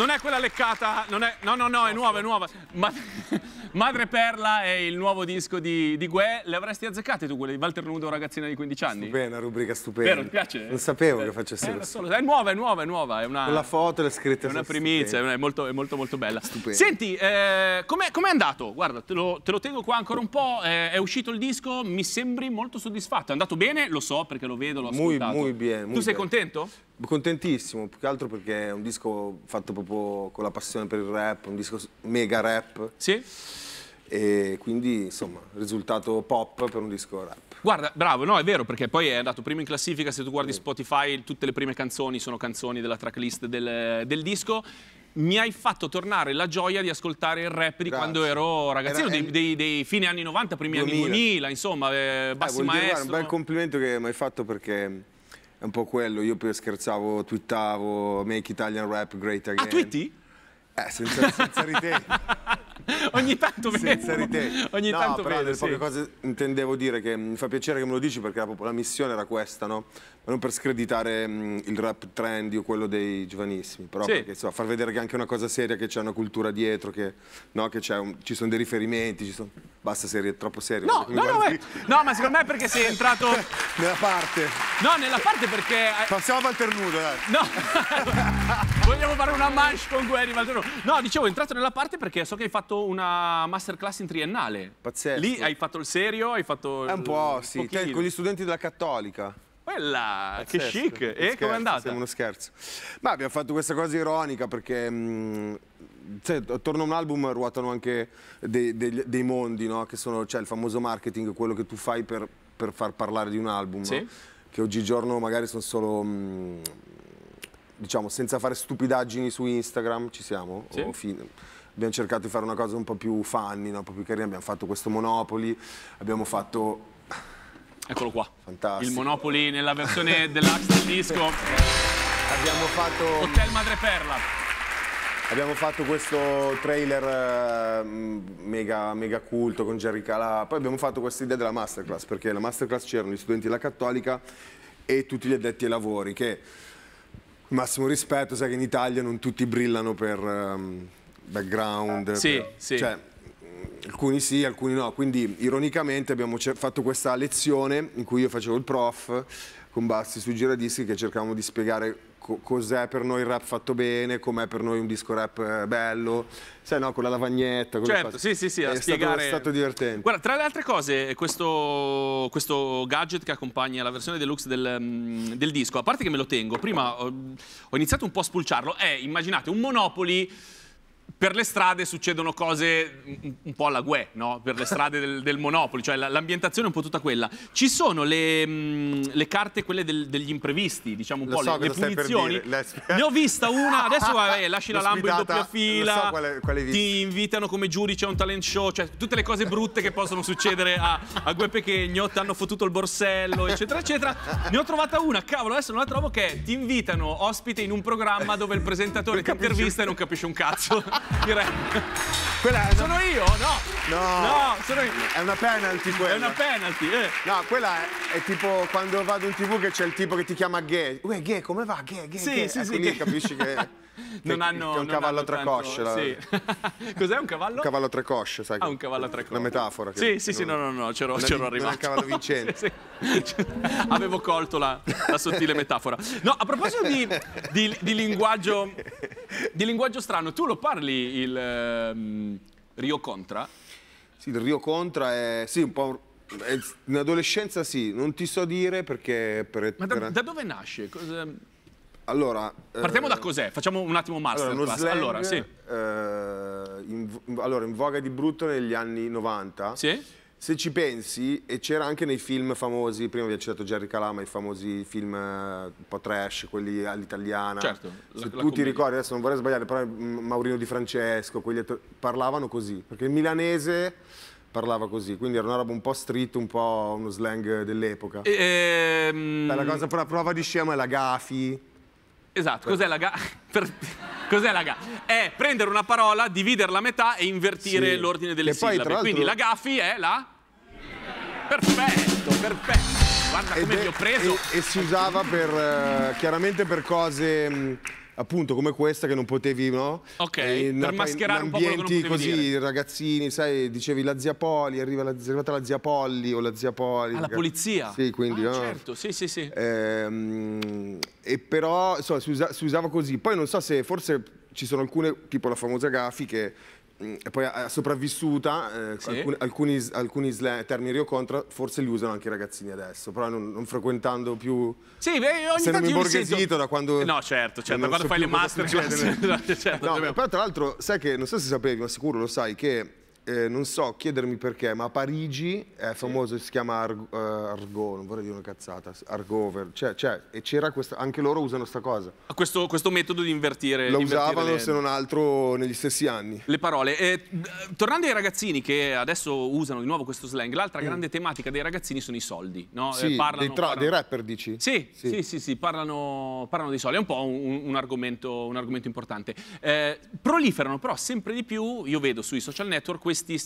non è quella leccata, è, no, no, no, è nuova, è nuova. Ma, Madre Perla è il nuovo disco di, di Gue. Le avresti azzeccate tu quelle di Walter Nudo, ragazzina di 15 anni? Stupenda, rubrica stupenda. Vero, ti piace? Non sapevo eh, che facesse eh, questo. È nuova, è nuova, è nuova. È una, Con la foto e le scritte. È una primizia, è, molto, è molto, molto bella. Stupendo. Senti, eh, com'è, com andato? Guarda, te lo, te lo, tengo qua ancora un po'. Eh, è uscito il disco, mi sembri molto soddisfatto. È andato bene, lo so perché lo vedo, lo ascoltato. Muy, muy bien. Muy tu sei bien. contento? Contentissimo, più che altro perché è un disco fatto proprio con la passione per il rap, un disco mega rap. Sì. E quindi, insomma, risultato pop per un disco rap. Guarda, bravo, no, è vero, perché poi è andato prima in classifica, se tu guardi sì. Spotify, tutte le prime canzoni sono canzoni della tracklist del, del disco mi hai fatto tornare la gioia di ascoltare il rap di Grazie. quando ero ragazzino, Era, dei, dei, dei, fine anni 90, primi 2000. anni 2000, insomma, eh, eh Bassi eh, Maestro. Dire, guarda, un bel complimento che mi hai fatto perché è un po' quello, io poi scherzavo, twittavo, make Italian rap great ah, again. A twitti? Eh, senza, senza rite. ogni tanto vedo. Senza ritegno. Ogni no, tanto però vedo, sì. cose intendevo dire che mi fa piacere che me lo dici perché la, la missione era questa, no? Ma non per screditare mh, mm, il rap trendy o quello dei giovanissimi, però sì. perché, insomma, far vedere che è anche una cosa seria, che c'è una cultura dietro, che, no, che un, ci sono dei riferimenti, ci sono... Basta se troppo serio. No, no, no, è... Eh. no, ma secondo me è perché sei entrato... nella parte. No, nella parte perché... Eh, Passiamo al ternudo, dai. No. Vogliamo fare una manche con Guerri Valternudo. No, dicevo, è entrato nella parte perché so che hai fatto una masterclass in triennale. Pazzesco. Lì hai fatto il serio, hai fatto... È un po', un sì. Pochino. Con gli studenti della Cattolica. Quella, che chic. E come è andata? Siamo uno scherzo. Ma abbiamo fatto questa cosa ironica perché... Mh, mm, cioè, attorno a un album ruotano anche dei, dei, dei mondi, no? che sono cioè, il famoso marketing, quello che tu fai per, per far parlare di un album, sì. no? che oggigiorno magari sono solo... Mm, diciamo, senza fare stupidaggini su Instagram, ci siamo? Sì. abbiamo cercato di fare una cosa un po' più funny, no? un po' più carina, abbiamo fatto questo Monopoli, abbiamo fatto... Eccolo qua. Fantastico. Il Monopoli nella versione dell'Axe del disco. abbiamo fatto... Hotel Madreperla. Abbiamo fatto questo trailer eh, mega, mega, culto con Jerry Calà, poi abbiamo fatto questa idea della masterclass, perché la masterclass c'erano gli studenti della Cattolica e tutti gli addetti ai lavori, che massimo rispetto, sai che in Italia non tutti brillano per ehm, background. Sì, per, sì. Cioè, alcuni sì, alcuni no, quindi ironicamente abbiamo fatto questa lezione in cui io facevo il prof con Bassi su giradischi che cercavamo di spiegare cos'è per noi il rap fatto bene, com'è per noi un disco rap eh, bello, sai no, con la lavagnetta. Con certo, sì, sì, sì, a è spiegare. Stato, è stato divertente. Guarda, tra le altre cose, questo, questo gadget che accompagna la versione deluxe del, mm, del, disco, a parte che me lo tengo, prima ho, ho iniziato un po' a spulciarlo, è, immaginate, un Monopoli per le strade succedono cose un, po' alla guè, no? per le strade del, del Monopoli, cioè l'ambientazione è un po' tutta quella. Ci sono le, mh, mm, le carte, quelle del, degli imprevisti, diciamo un lo po' so le, le punizioni. Dire, ne ho vista una, adesso vabbè, eh, lasci la Lambo in doppia fila, so quale, quale ti invitano come giudice a un talent show, cioè tutte le cose brutte che possono succedere a, a Gue Pechegno, ti hanno fottuto il borsello, eccetera, eccetera. Ne ho trovata una, cavolo, adesso non la trovo, che è, ti invitano ospite in un programma dove il presentatore ti intervista e non capisce un cazzo. direi. Quella è Sono io? No. No. no sono io. È una penalty quella. È una penalty. Eh. No, quella è, è, tipo quando vado in tv che c'è il tipo che ti chiama gay. Uè, gay, come va? Gay, gay, sì, gay. Sì, eh, sì, capisci che... non hanno, è un cavallo trecosce. Tanto, sì. Cos'è un cavallo? Un cavallo trecosce, sai? Ah, un cavallo trecosce. Una metafora. Sì, sì, sì, no, no, no, c'ero, c'ero arrivato. Un cavallo vincente. sì, sì. Avevo colto la, la sottile metafora. No, a proposito di, di, di linguaggio di linguaggio strano, tu lo parli il ehm, Rio Contra? Sì, il Rio Contra è sì, un po' è, in adolescenza sì, non ti so dire perché per, Ma da, per... da dove nasce? Cosa... Allora, partiamo eh, da cos'è, facciamo un attimo masterclass. Allora, slang, allora, sì. eh, in, allora, in voga di brutto negli anni 90. Sì se ci pensi, e c'era anche nei film famosi, prima vi ho citato Jerry Calama, i famosi film eh, un po' trash, quelli all'italiana. Certo. La, se la tu commedia. ti ricordi, adesso non vorrei sbagliare, però mm, Maurino Di Francesco, quelli parlavano così, perché il milanese parlava così, quindi era una roba un po' street, un po' uno slang dell'epoca. Ehm... La cosa, la prova di scema è la gafi. Esatto, cos'è la gara? cos'è la gaffa? È prendere una parola, dividerla a metà e invertire sì. l'ordine delle che sillabe. Quindi la gaffi è la... Perfetto, perfetto. Guarda Ed come è, vi ho preso. E, e si usava per, eh, chiaramente per cose... Mh, appunto come questa che non potevi, no? Ok, eh, per mascherare un po' quello che non così, dire. ragazzini, sai, dicevi la zia Poli, arriva la, è arrivata la zia Polli o la zia Poli. Alla polizia? Sì, quindi, ah, no? certo, sì, sì, sì. Eh, e però, insomma, si, usa, si usava così. Poi non so se forse ci sono alcune, tipo la famosa Gafi, che Mm, poi è sopravvissuta, eh, sì. alcuni, alcuni, alcuni slang, termini o contro, forse li usano anche i ragazzini adesso, però non, non frequentando più... Sì, beh, ogni se tanto mi borghesito da quando... Eh, no, certo, certo, da quando so fai le masterclass. Esatto, certo. No, però tra l'altro, sai che, non so se sapevi, ma sicuro lo sai, che eh, non so chiedermi perché, ma a Parigi è famoso, sì. si chiama Ar uh, eh, Argo, non vorrei dire una cazzata, Argover, cioè, cioè e c'era questa, anche loro usano questa cosa. Ah, questo, questo metodo di invertire Lo invertire usavano le... se non altro negli stessi anni. Le parole. Eh, tornando ai ragazzini che adesso usano di nuovo questo slang, l'altra mm. grande tematica dei ragazzini sono i soldi, no? Eh, sì, eh, parlano, dei, parlano... dei, rapper dici? Sì, sì, sì, sì, sì parlano, parlano, di soldi, è un po' un, un, argomento, un argomento, importante. Eh, proliferano però sempre di più, io vedo sui social network questi,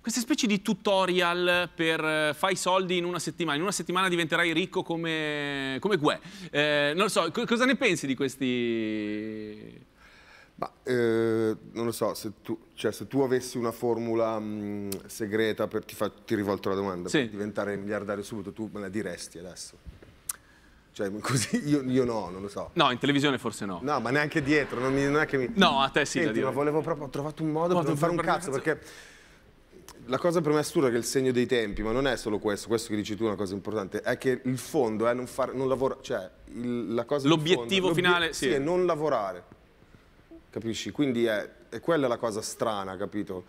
queste specie di tutorial per eh, fai soldi in una settimana, in una settimana diventerai ricco come, come Gue. Eh, non lo so, co cosa ne pensi di questi... Ma, eh, non lo so, se tu, cioè, se tu avessi una formula mh, mm, segreta, per, ti, fa, ti rivolto la domanda, sì. per diventare miliardario subito, tu me la diresti adesso? Cioè, così io, io, no, non lo so. No, in televisione forse no. No, ma neanche dietro, non, mi, non è che mi... No, a te sì, Senti, ma volevo proprio, ho trovato un modo per non fare un cazzo, perché... La cosa per me assurda è che il segno dei tempi, ma non è solo questo, questo che dici tu è una cosa importante, è che il fondo è eh, non, far, non lavorare, cioè il, la cosa... L'obiettivo finale, sì. Sì, è non lavorare, capisci? Quindi è, è quella la cosa strana, capito?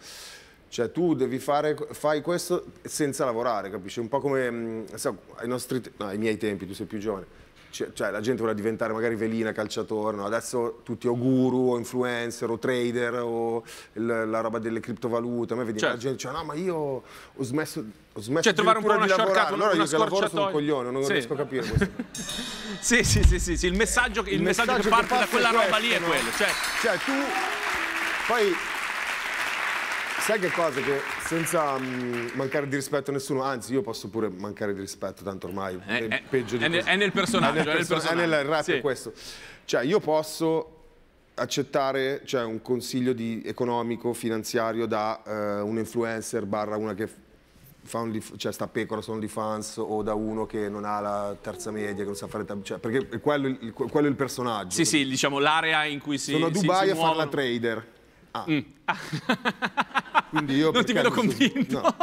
Cioè tu devi fare, fai questo senza lavorare, capisci? Un po' come, mm, so, ai, nostri, no, ai miei tempi, tu sei più giovane, cioè, cioè, la gente vuole diventare magari velina, calciatore, no? adesso tutti o guru o influencer o trader o il, la roba delle criptovalute, a me vedi certo. la gente dice cioè, no ma io ho smesso, ho smesso cioè, trovare un po' una di lavorare, allora io che lavoro sono un coglione, non sì. riesco a capire questo. sì, sì, sì, sì, sì, il messaggio, il il messaggio, messaggio che, parte che da quella roba questo, lì è quello. Cioè, cioè tu poi Sai che cosa? Che senza um, mancare di rispetto a nessuno, anzi io posso pure mancare di rispetto, tanto ormai eh, è, è eh, peggio di è, è nel personaggio. È nel, perso personaggio. È nel rap sì. questo. Cioè io posso accettare cioè, un consiglio di, economico, finanziario da uh, un influencer barra una che fa un, cioè, sta a pecora su OnlyFans o da uno che non ha la terza media, che non sa fare... Cioè, perché quello, il, quello è il personaggio. Sì, sì, diciamo l'area in cui si Sono a Dubai si, si a fare la trader. Ah. Mm. Quindi io non ti vedo convinto. No.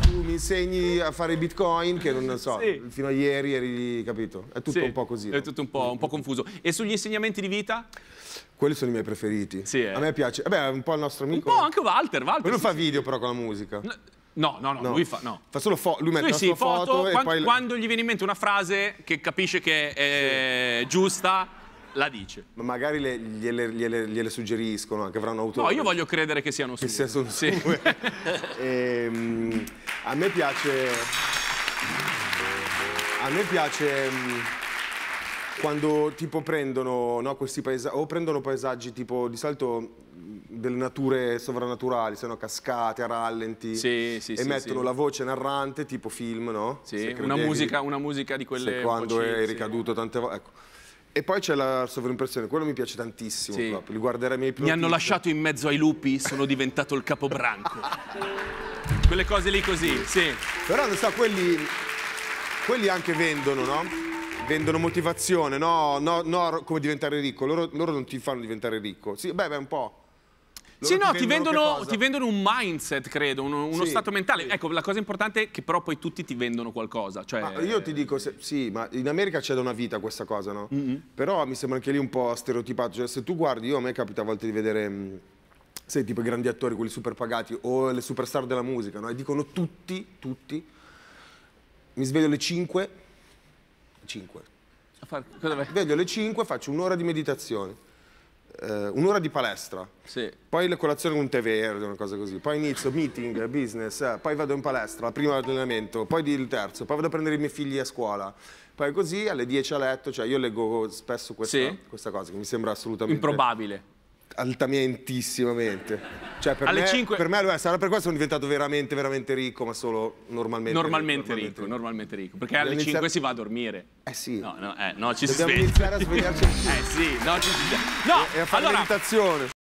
Tu mi insegni a fare bitcoin che non so, sì. fino a ieri eri, capito? È tutto sì, un po' così. È tutto un po', un po' confuso. E sugli insegnamenti di vita? Quelli sono i miei preferiti. Sì, eh. A me piace. Vabbè, eh un po' il nostro amico. Un po' anche Walter, Walter. Lui non fa video però con la musica. No. No, no, no, lui fa, no. fa solo foto, lui mette lui sì, foto, foto quando, poi... quando, gli viene in mente una frase che capisce che è sì. giusta, la dice. Ma magari le, gliele, gliele, gliele, suggeriscono, che avranno autore. No, io voglio credere che siano sue. Che siano sono sì. e, ehm, a me piace... A me piace... Mm, quando tipo prendono no, questi paesaggi, o prendono paesaggi tipo di solito mm, delle nature sovrannaturali, se no cascate, rallenti, sì, sì, e sì, mettono la voce narrante tipo film, no? Sì, una, musica, una musica, di quelle... Se quando voci, è ricaduto tante volte... Ecco. E poi c'è la sovrimpressione, quello mi piace tantissimo sì. proprio, li guarderei miei più. Mi hanno lasciato in mezzo ai lupi, sono diventato il capobranco. Quelle cose lì così, sì. Però non so, quelli, quelli anche vendono, no? Vendono motivazione, no, no, no come diventare ricco, loro, loro non ti fanno diventare ricco. Sì, beh, beh, un po'. Loro sì, no, ti vendono, ti vendono, un mindset, credo, uno, uno sì, stato mentale. Sì. Ecco, la cosa importante è che però poi tutti ti vendono qualcosa. Cioè... Ma io ti dico, se, sì, ma in America c'è da una vita questa cosa, no? Mm -hmm. Però mi sembra anche lì un po' stereotipato. Cioè, se tu guardi, io a me capita a volte di vedere, mm, sai, tipo i grandi attori, quelli super pagati, o le superstar della musica, no? E dicono tutti, tutti, mi sveglio alle 5, 5. Far... Veglio alle 5, faccio un'ora di meditazione eh, un'ora di palestra, sì. poi la colazione con un tè verde, una cosa così, poi inizio meeting, business, eh, poi vado in palestra, prima l'allenamento, poi il terzo, poi vado a prendere i miei figli a scuola, poi così alle 10 a letto, cioè io leggo spesso questa, sì. questa cosa che mi sembra assolutamente... Improbabile altamentissimamente. Cioè per, Alle me, 5... per me allora, sarà per questo sono diventato veramente, veramente ricco, ma solo normalmente, normalmente ricco. ricco normalmente ricco, perché alle iniziare... 5 si va a dormire. Eh sì. No, no, eh, no ci Dobbiamo svegli. iniziare a svegliarci. eh sì, no, ci svegliamo. No, e, e a fare allora... meditazione.